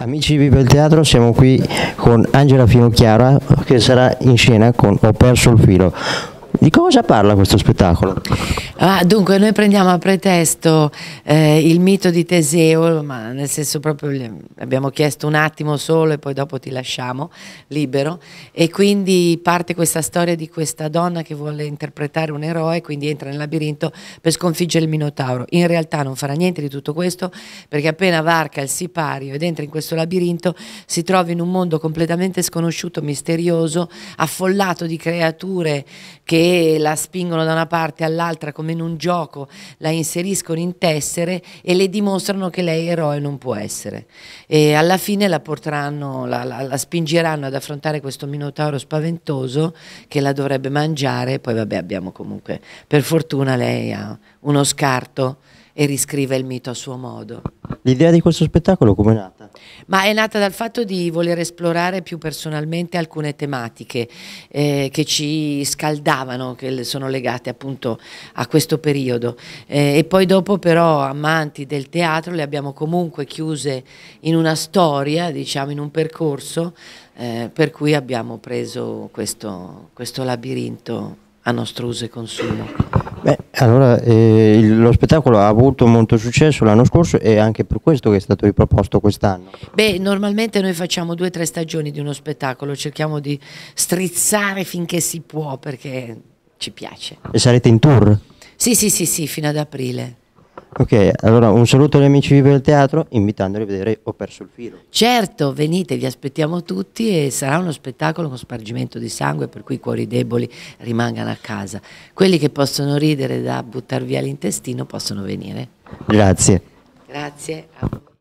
Amici di Viva il Teatro, siamo qui con Angela Finocchiara che sarà in scena con Ho perso il filo. Di cosa parla questo spettacolo? Ah, dunque, noi prendiamo a pretesto eh, il mito di Teseo, ma nel senso proprio abbiamo chiesto un attimo solo e poi dopo ti lasciamo libero. E quindi parte questa storia di questa donna che vuole interpretare un eroe, quindi entra nel labirinto per sconfiggere il Minotauro. In realtà non farà niente di tutto questo perché appena varca il sipario ed entra in questo labirinto si trova in un mondo completamente sconosciuto, misterioso, affollato di creature che la spingono da una parte all'altra come come in un gioco la inseriscono in tessere e le dimostrano che lei eroe non può essere. E alla fine la porteranno, la, la, la spingeranno ad affrontare questo minotauro spaventoso che la dovrebbe mangiare, poi vabbè abbiamo comunque, per fortuna lei ha uno scarto e riscrive il mito a suo modo. L'idea di questo spettacolo come è nata? Ma è nata dal fatto di voler esplorare più personalmente alcune tematiche eh, che ci scaldavano, che sono legate appunto a questo periodo. Eh, e poi dopo però amanti del teatro le abbiamo comunque chiuse in una storia, diciamo in un percorso, eh, per cui abbiamo preso questo, questo labirinto a nostro uso e consumo. Beh, allora eh, il, lo spettacolo ha avuto molto successo l'anno scorso e anche per questo che è stato riproposto quest'anno. Beh, normalmente noi facciamo due o tre stagioni di uno spettacolo, cerchiamo di strizzare finché si può perché ci piace. E sarete in tour? Sì, sì, sì, sì, fino ad aprile. Ok, allora un saluto agli amici vivi del teatro invitandoli a vedere Ho perso il filo. Certo, venite, vi aspettiamo tutti e sarà uno spettacolo con spargimento di sangue per cui i cuori deboli rimangano a casa. Quelli che possono ridere da buttar via l'intestino possono venire. Grazie. Grazie.